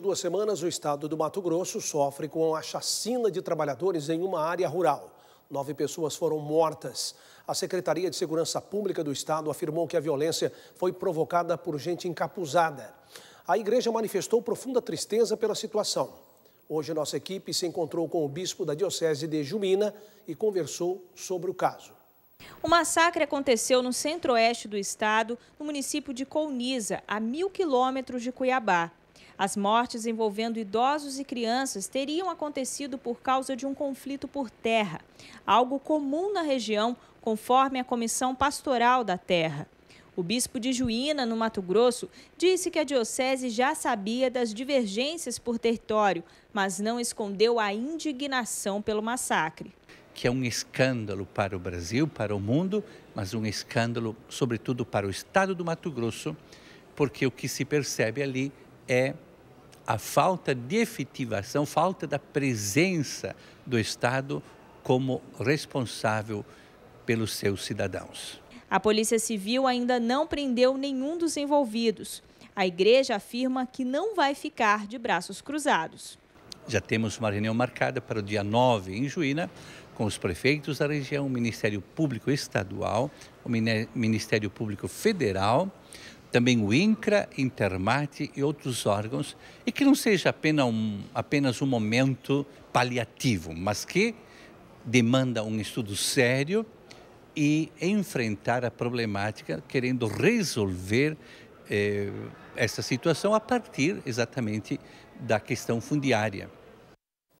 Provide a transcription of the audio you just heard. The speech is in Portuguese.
Duas semanas, o estado do Mato Grosso sofre com a chacina de trabalhadores em uma área rural. Nove pessoas foram mortas. A Secretaria de Segurança Pública do Estado afirmou que a violência foi provocada por gente encapuzada. A igreja manifestou profunda tristeza pela situação. Hoje, nossa equipe se encontrou com o bispo da Diocese de Jumina e conversou sobre o caso. O massacre aconteceu no centro-oeste do estado, no município de Colniza, a mil quilômetros de Cuiabá. As mortes envolvendo idosos e crianças teriam acontecido por causa de um conflito por terra, algo comum na região, conforme a Comissão Pastoral da Terra. O bispo de Juína, no Mato Grosso, disse que a diocese já sabia das divergências por território, mas não escondeu a indignação pelo massacre. Que é um escândalo para o Brasil, para o mundo, mas um escândalo, sobretudo, para o estado do Mato Grosso, porque o que se percebe ali é a falta de efetivação, falta da presença do Estado como responsável pelos seus cidadãos. A Polícia Civil ainda não prendeu nenhum dos envolvidos. A igreja afirma que não vai ficar de braços cruzados. Já temos uma reunião marcada para o dia 9 em Juína, com os prefeitos da região, o Ministério Público Estadual, o Ministério Público Federal, também o INCRA, Intermate e outros órgãos, e que não seja apenas um, apenas um momento paliativo, mas que demanda um estudo sério e enfrentar a problemática, querendo resolver eh, essa situação a partir exatamente da questão fundiária.